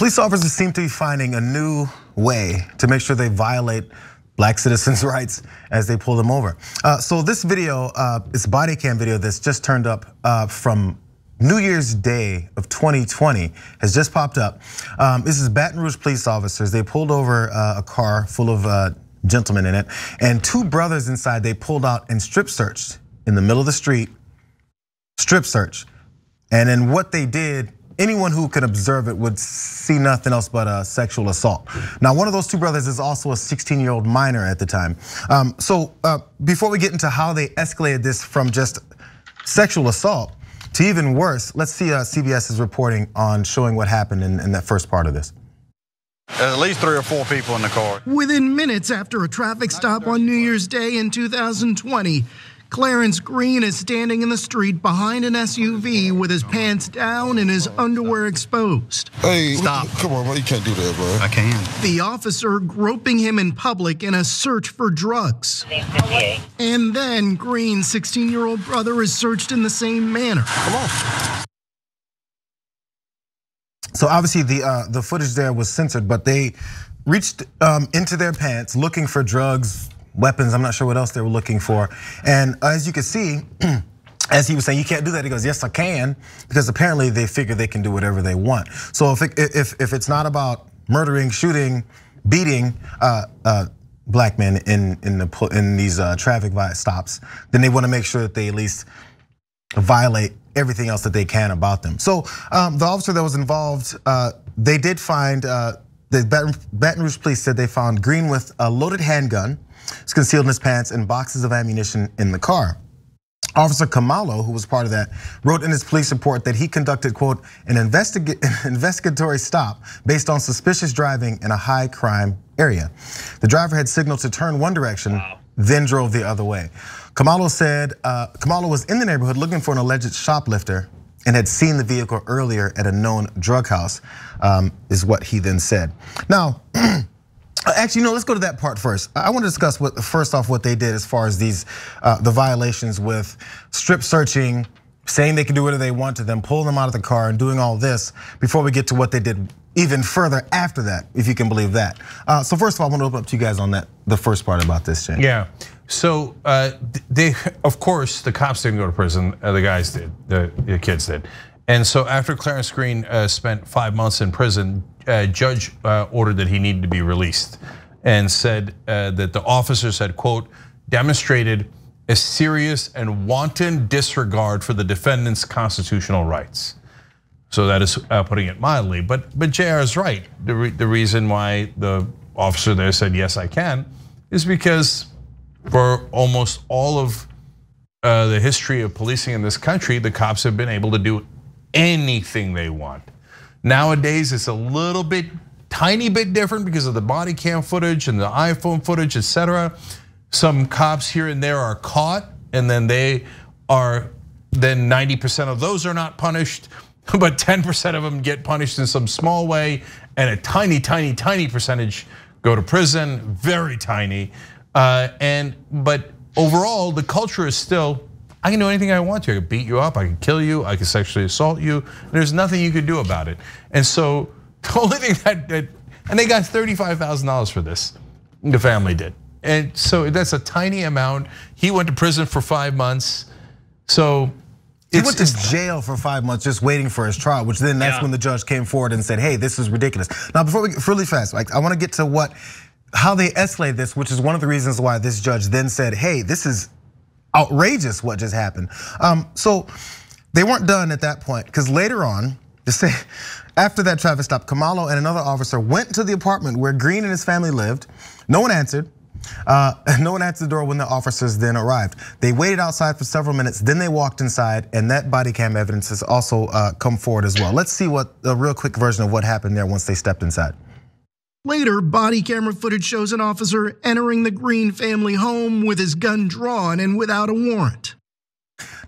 Police officers seem to be finding a new way to make sure they violate black citizens' rights as they pull them over. Uh, so this video, uh, it's body cam video that's just turned up uh, from New Year's Day of 2020 has just popped up. Um, this is Baton Rouge police officers. They pulled over a car full of gentlemen in it, and two brothers inside. They pulled out and strip searched in the middle of the street. Strip search, and then what they did anyone who can observe it would see nothing else but a sexual assault. Now, one of those two brothers is also a 16 year old minor at the time. Um, so uh, before we get into how they escalated this from just sexual assault to even worse, let's see uh, CBS's reporting on showing what happened in, in that first part of this. At least three or four people in the car. Within minutes after a traffic stop on New Year's Day in 2020, Clarence Green is standing in the street behind an SUV with his pants down and his underwear exposed. Hey, stop. Come on, You can't do that, bro. I can. The officer groping him in public in a search for drugs. And then Green's 16 year old brother is searched in the same manner. Come on. So obviously the uh, the footage there was censored, but they reached um, into their pants looking for drugs, weapons. I'm not sure what else they were looking for. And as you can see, as he was saying, you can't do that. He goes, yes, I can, because apparently they figure they can do whatever they want. So if it, if if it's not about murdering, shooting, beating uh, uh, black men in in the in these uh, traffic stops, then they want to make sure that they at least violate everything else that they can about them. So um, the officer that was involved, uh, they did find uh, the Baton Rouge police said they found Green with a loaded handgun, it's concealed in his pants, and boxes of ammunition in the car. Officer Kamalo, who was part of that, wrote in his police report that he conducted, quote, an, investigatory stop based on suspicious driving in a high crime area. The driver had signaled to turn one direction, wow. then drove the other way. Kamalo said, uh, Kamalo was in the neighborhood looking for an alleged shoplifter and had seen the vehicle earlier at a known drug house, um, is what he then said. Now, Actually, no. Let's go to that part first. I want to discuss what, first off, what they did as far as these, uh, the violations with strip searching, saying they can do whatever they want to them, pulling them out of the car, and doing all this before we get to what they did even further after that, if you can believe that. Uh, so first of all, I want to open up to you guys on that, the first part about this, Shane. Yeah. So uh, they, of course, the cops didn't go to prison. Uh, the guys did, the, the kids did. And so after Clarence Green uh, spent five months in prison, judge ordered that he needed to be released and said that the officers had, quote, demonstrated a serious and wanton disregard for the defendant's constitutional rights. So that is putting it mildly, but but JR is right. The, re, the reason why the officer there said yes, I can, is because for almost all of uh, the history of policing in this country, the cops have been able to do anything they want. Nowadays, it's a little bit, tiny bit different because of the body cam footage and the iPhone footage, etc. Some cops here and there are caught, and then they are, then 90% of those are not punished, but 10% of them get punished in some small way, and a tiny, tiny, tiny percentage go to prison, very tiny. Uh, and but overall, the culture is still I can do anything I want to. I can beat you up. I can kill you. I can sexually assault you. There's nothing you can do about it. And so the only thing that, and they got thirty-five thousand dollars for this. The family did, and so that's a tiny amount. He went to prison for five months. So he went to jail for five months just waiting for his trial, which then that's yeah. when the judge came forward and said, "Hey, this is ridiculous." Now, before we get really fast, like I want to get to what how they escalate this, which is one of the reasons why this judge then said, hey, this is outrageous what just happened. Um, so they weren't done at that point, because later on, after that traffic stop, Kamalo and another officer went to the apartment where Green and his family lived. No one answered. Uh, no one answered the door when the officers then arrived. They waited outside for several minutes, then they walked inside, and that body cam evidence has also uh, come forward as well. Let's see what a real quick version of what happened there once they stepped inside. Later, body camera footage shows an officer entering the Green family home with his gun drawn and without a warrant.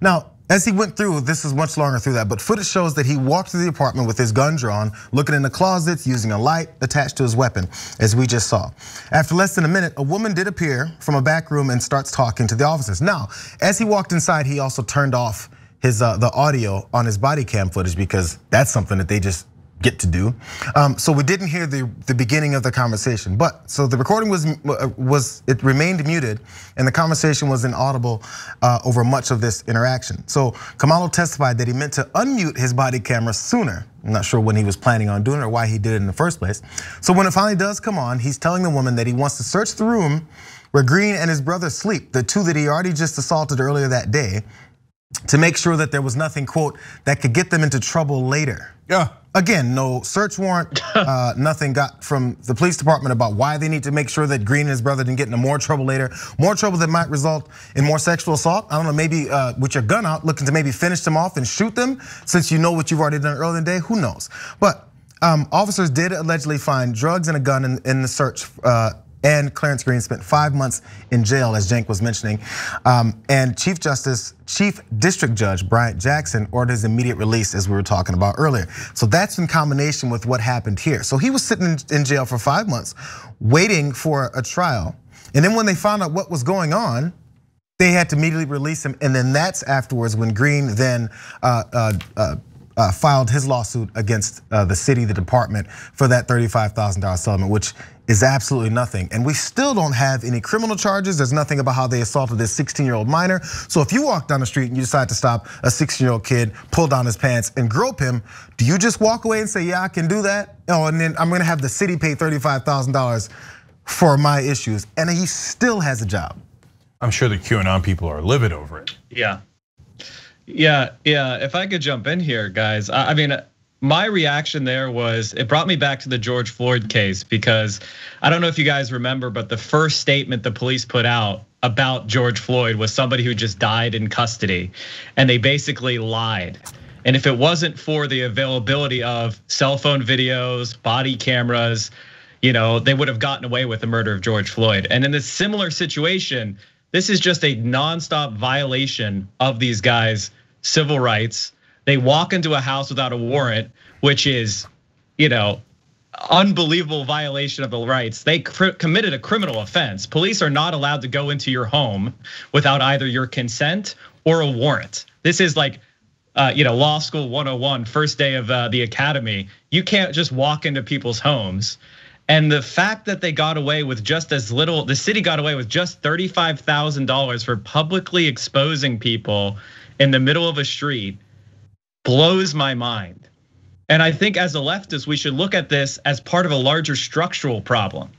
Now, as he went through, this is much longer through that, but footage shows that he walked through the apartment with his gun drawn, looking in the closets, using a light attached to his weapon, as we just saw. After less than a minute, a woman did appear from a back room and starts talking to the officers. Now, as he walked inside, he also turned off his uh, the audio on his body cam footage because that's something that they just get to do. Um, so we didn't hear the, the beginning of the conversation, but so the recording was, uh, was it remained muted and the conversation was inaudible uh, over much of this interaction. So Kamalo testified that he meant to unmute his body camera sooner. I'm not sure when he was planning on doing it or why he did it in the first place. So when it finally does come on, he's telling the woman that he wants to search the room where Green and his brother sleep, the two that he already just assaulted earlier that day, to make sure that there was nothing, quote, that could get them into trouble later. Yeah. Again, no search warrant, uh, nothing got from the police department about why they need to make sure that Green and his brother didn't get into more trouble later. More trouble that might result in more sexual assault. I don't know, maybe uh, with your gun out, looking to maybe finish them off and shoot them since you know what you've already done earlier in the day. Who knows? But um, officers did allegedly find drugs and a gun in, in the search uh, and Clarence Green spent five months in jail, as Jenk was mentioning. Um, and Chief Justice, Chief District Judge Bryant Jackson ordered his immediate release, as we were talking about earlier. So that's in combination with what happened here. So he was sitting in jail for five months, waiting for a trial. And then when they found out what was going on, they had to immediately release him. And then that's afterwards when Green then uh, uh, uh, uh filed his lawsuit against uh, the city, the department, for that $35,000 settlement, which is absolutely nothing. And we still don't have any criminal charges. There's nothing about how they assaulted this 16 year old minor. So if you walk down the street and you decide to stop a 16 year old kid, pull down his pants and grope him, do you just walk away and say, yeah, I can do that? Oh, and then I'm gonna have the city pay $35,000 for my issues. And he still has a job. I'm sure the QAnon people are livid over it. Yeah. Yeah, yeah. If I could jump in here, guys, I mean, my reaction there was it brought me back to the George Floyd case because I don't know if you guys remember, but the first statement the police put out about George Floyd was somebody who just died in custody. And they basically lied. And if it wasn't for the availability of cell phone videos, body cameras, you know, they would have gotten away with the murder of George Floyd. And in this similar situation, this is just a nonstop violation of these guys' civil rights they walk into a house without a warrant, which is, you know, unbelievable violation of the rights. They committed a criminal offense. Police are not allowed to go into your home without either your consent or a warrant. This is like, uh, you know, law school 101, first day of uh, the academy. You can't just walk into people's homes. And the fact that they got away with just as little, the city got away with just $35,000 for publicly exposing people in the middle of a street blows my mind. And I think as a leftist, we should look at this as part of a larger structural problem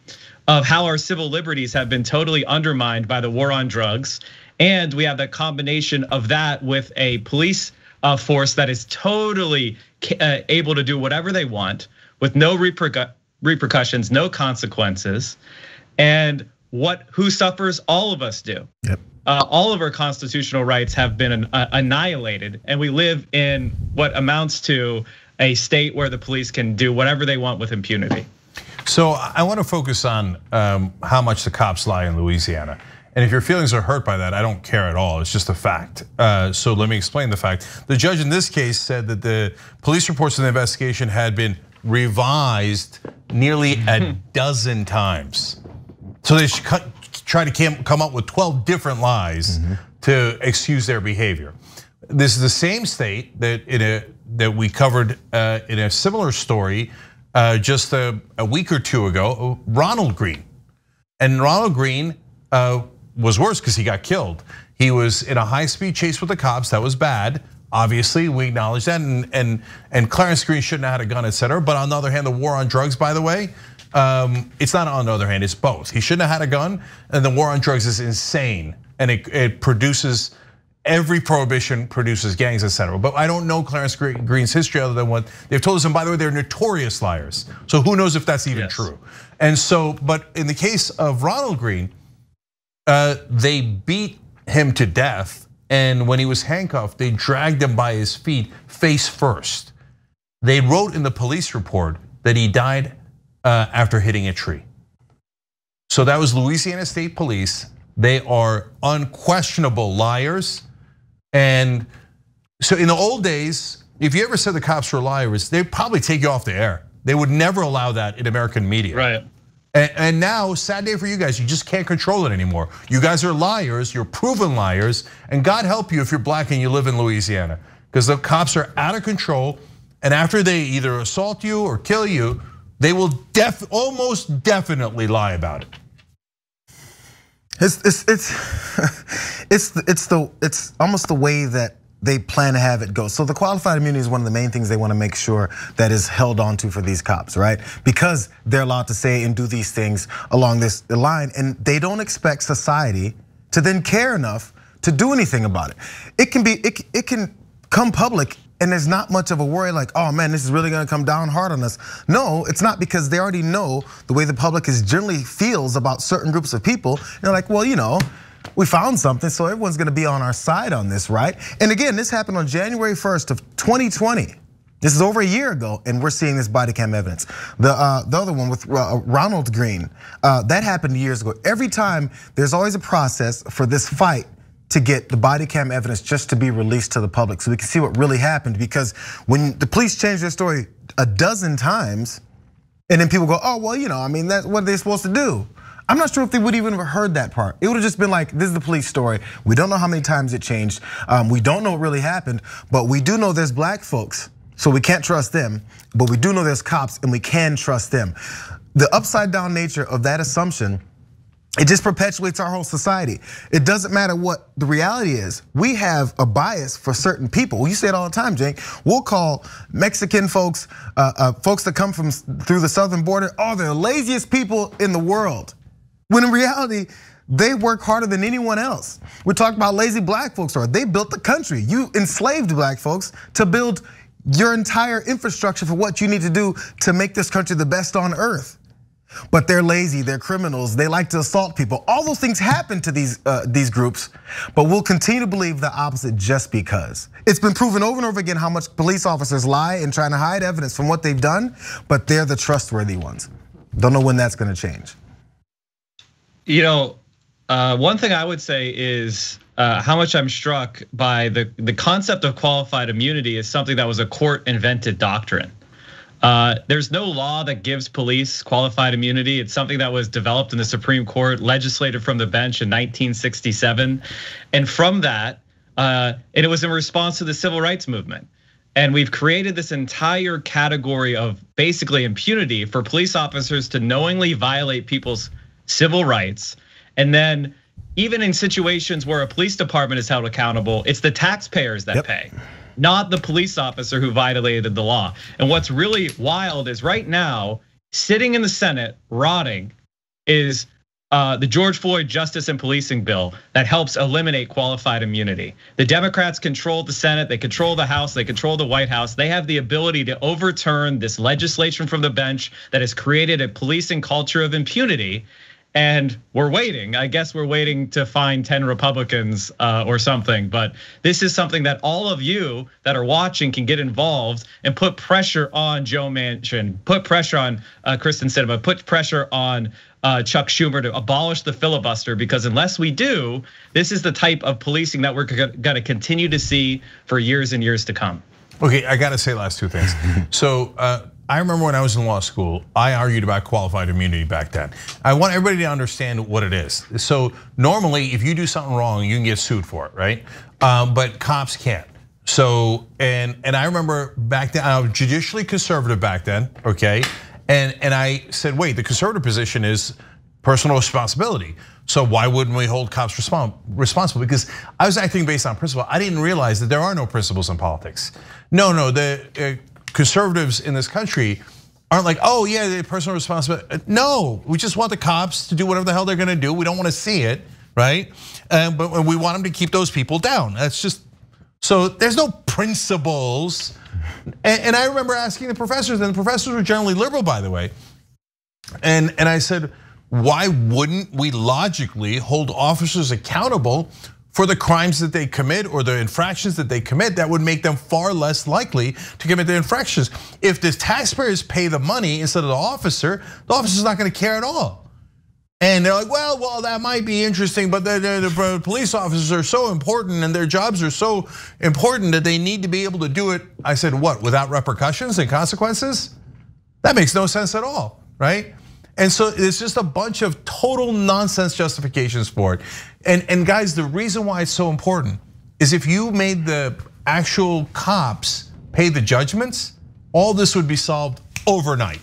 of how our civil liberties have been totally undermined by the war on drugs. And we have that combination of that with a police uh, force that is totally uh, able to do whatever they want with no repercussions, no consequences. And what who suffers? All of us do. Yep uh, all of our constitutional rights have been an, uh, annihilated, and we live in what amounts to a state where the police can do whatever they want with impunity. So I want to focus on um, how much the cops lie in Louisiana. And if your feelings are hurt by that, I don't care at all. It's just a fact. Uh, so let me explain the fact. The judge in this case said that the police reports in the investigation had been revised nearly a dozen times. So they cut try to come up with 12 different lies mm -hmm. to excuse their behavior. This is the same state that in a that we covered uh, in a similar story uh, just a, a, week or two ago, Ronald Green, and Ronald Green uh, was worse because he got killed. He was in a high-speed chase with the cops. That was bad. Obviously, we acknowledge that, and and and Clarence Green shouldn't have had a gun, et cetera. But on the other hand, the war on drugs, by the way, um, it's not on the other hand, it's both. He shouldn't have had a gun, and the war on drugs is insane, and it, it produces every prohibition produces gangs, etc. But I don't know Clarence Green's history other than what they've told us. And by the way, they're notorious liars. So who knows if that's even yes. true? And so, but in the case of Ronald Green, uh, they beat him to death. And when he was handcuffed, they dragged him by his feet face first. They wrote in the police report that he died uh, after hitting a tree. So that was Louisiana State Police. They are unquestionable liars. And so in the old days, if you ever said the cops were liars, they'd probably take you off the air. They would never allow that in American media. Right. And, now, sad day for you guys, you just can't control it anymore. You guys are liars, you're proven liars, and God help you if you're black and you live in Louisiana. Because the cops are out of control, and after they either assault you or kill you, they will def almost definitely lie about it. It's it's it's it's it's the it's almost the way that they plan to have it go. So the qualified immunity is one of the main things they want to make sure that is held onto for these cops, right? Because they're allowed to say and do these things along this line, and they don't expect society to then care enough to do anything about it. It can be it, it can come public and there's not much of a worry like, oh man, this is really gonna come down hard on us. No, it's not because they already know the way the public is generally feels about certain groups of people. And they're like, well, you know, we found something, so everyone's gonna be on our side on this, right? And again, this happened on January 1st of 2020. This is over a year ago, and we're seeing this body cam evidence. The uh, the other one with uh, Ronald Green, uh, that happened years ago. Every time, there's always a process for this fight to get the body cam evidence just to be released to the public so we can see what really happened. Because when the police changed their story a dozen times, and then people go, oh, well, you know, I mean, that's what they're supposed to do. I'm not sure if they would even have heard that part. It would have just been like, this is the police story. We don't know how many times it changed. Um, we don't know what really happened, but we do know there's black folks, so we can't trust them. But we do know there's cops, and we can trust them. The upside down nature of that assumption it just perpetuates our whole society. It doesn't matter what the reality is. We have a bias for certain people. You say it all the time, Jake. We'll call Mexican folks, uh, uh, folks that come from through the southern border, oh, the laziest people in the world. When in reality, they work harder than anyone else. We talk about lazy black folks or They built the country. You enslaved black folks to build your entire infrastructure for what you need to do to make this country the best on earth but they're lazy, they're criminals, they like to assault people. All those things happen to these uh, these groups, but we'll continue to believe the opposite just because. It's been proven over and over again how much police officers lie and trying to hide evidence from what they've done, but they're the trustworthy ones. Don't know when that's going to change. You know, uh, one thing I would say is uh, how much I'm struck by the the concept of qualified immunity is something that was a court invented doctrine. Uh, there's no law that gives police qualified immunity. It's something that was developed in the Supreme Court, legislated from the bench in 1967. And from that, uh, and it was in response to the civil rights movement. And we've created this entire category of basically impunity for police officers to knowingly violate people's civil rights. And then, even in situations where a police department is held accountable, it's the taxpayers that yep. pay not the police officer who violated the law. And what's really wild is right now, sitting in the Senate, rotting, is uh, the George Floyd Justice and Policing Bill that helps eliminate qualified immunity. The Democrats control the Senate, they control the House, they control the White House. They have the ability to overturn this legislation from the bench that has created a policing culture of impunity. And we're waiting. I guess we're waiting to find 10 Republicans uh, or something. But this is something that all of you that are watching can get involved and put pressure on Joe Manchin, put pressure on uh, Kristen Sinema, put pressure on uh, Chuck Schumer to abolish the filibuster. Because unless we do, this is the type of policing that we're going to continue to see for years and years to come. Okay, I gotta say last two things. so uh, I remember when I was in law school, I argued about qualified immunity back then. I want everybody to understand what it is. So normally, if you do something wrong, you can get sued for it, right? Um, but cops can't. So and and I remember back then I was judicially conservative back then, okay? And and I said, wait, the conservative position is personal responsibility. So why wouldn't we hold cops responsible? Because I was acting based on principle. I didn't realize that there are no principles in politics. No, no, the uh, conservatives in this country aren't like, oh yeah, the personal responsibility. Uh, no, we just want the cops to do whatever the hell they're gonna do. We don't wanna see it, right? But we want them to keep those people down. That's just, so there's no principles. And I remember asking the professors, and the professors were generally liberal, by the way. And, and I said, why wouldn't we logically hold officers accountable for the crimes that they commit or the infractions that they commit that would make them far less likely to commit the infractions. If the taxpayers pay the money instead of the officer, the officer's not gonna care at all. And they're like, well, well, that might be interesting, but the, the, the police officers are so important and their jobs are so important that they need to be able to do it. I said, what, without repercussions and consequences? That makes no sense at all, right? And so it's just a bunch of total nonsense justifications for it. And, and guys, the reason why it's so important is if you made the actual cops pay the judgments, all this would be solved overnight.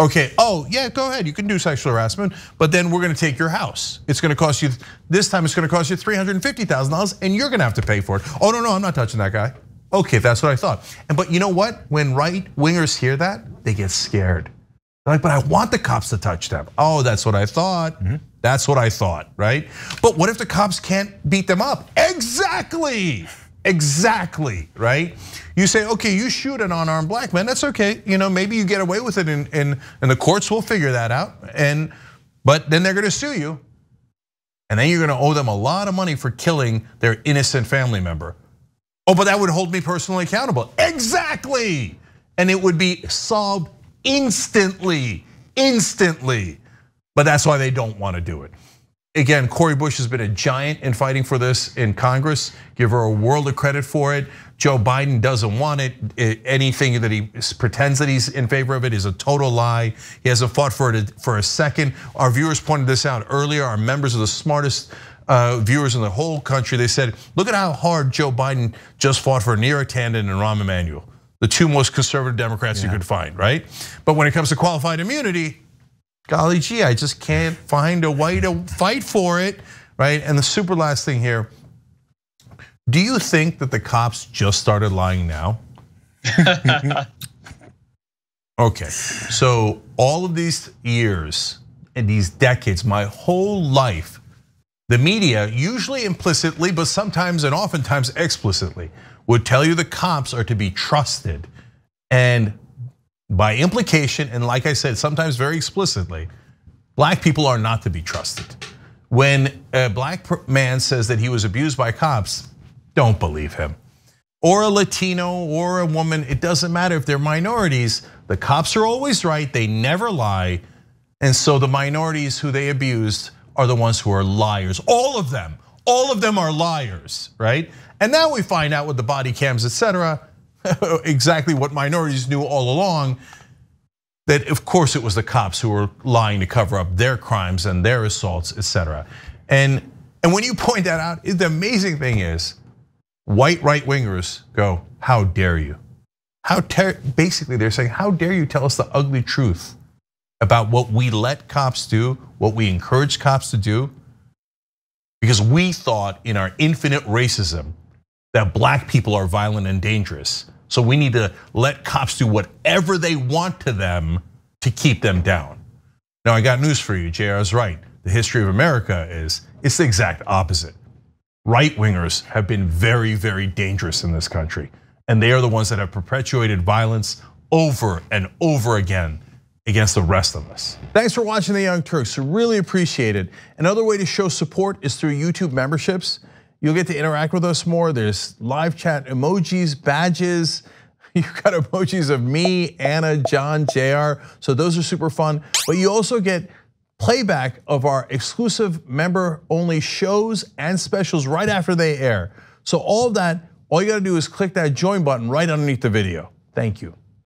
Okay, oh yeah, go ahead, you can do sexual harassment, but then we're gonna take your house. It's gonna cost you, this time it's gonna cost you $350,000 and you're gonna have to pay for it. Oh no, no, I'm not touching that guy. Okay, that's what I thought. And but you know what? When right wingers hear that, they get scared like, but I want the cops to touch them. Oh, that's what I thought. Mm -hmm. That's what I thought, right? But what if the cops can't beat them up? Exactly. Exactly, right? You say, okay, you shoot an unarmed black man. That's okay. You know, maybe you get away with it, and and, and the courts will figure that out. And but then they're going to sue you, and then you're going to owe them a lot of money for killing their innocent family member. Oh, but that would hold me personally accountable. Exactly, and it would be solved instantly, instantly. But that's why they don't want to do it. Again, Cory Bush has been a giant in fighting for this in Congress. Give her a world of credit for it. Joe Biden doesn't want it. Anything that he pretends that he's in favor of it is a total lie. He hasn't fought for it for a second. Our viewers pointed this out earlier. Our members are the smartest uh, viewers in the whole country. They said, look at how hard Joe Biden just fought for Neera Tanden and Rahm Emanuel the two most conservative Democrats yeah. you could find, right? But when it comes to qualified immunity, golly gee, I just can't find a way to fight for it, right? And the super last thing here do you think that the cops just started lying now? okay, so all of these years and these decades, my whole life, the media, usually implicitly, but sometimes and oftentimes explicitly, would tell you the cops are to be trusted. And by implication, and like I said, sometimes very explicitly, black people are not to be trusted. When a black man says that he was abused by cops, don't believe him. Or a Latino or a woman, it doesn't matter if they're minorities, the cops are always right, they never lie. And so the minorities who they abused are the ones who are liars. All of them, all of them are liars, right? And now we find out with the body cams, et cetera, exactly what minorities knew all along. That of course it was the cops who were lying to cover up their crimes and their assaults, et cetera. And and when you point that out, the amazing thing is white right wingers go, How dare you? How ter- basically they're saying, How dare you tell us the ugly truth about what we let cops do, what we encourage cops to do? Because we thought in our infinite racism that black people are violent and dangerous. So we need to let cops do whatever they want to them to keep them down. Now I got news for you, JR is right. The history of America is it's the exact opposite. Right wingers have been very, very dangerous in this country. And they are the ones that have perpetuated violence over and over again against the rest of us. Thanks for watching The Young Turks, really appreciate it. Another way to show support is through YouTube memberships. You'll get to interact with us more. There's live chat emojis, badges. You've got emojis of me, Anna, John, JR. So those are super fun. But you also get playback of our exclusive member only shows and specials right after they air. So all of that, all you gotta do is click that join button right underneath the video. Thank you.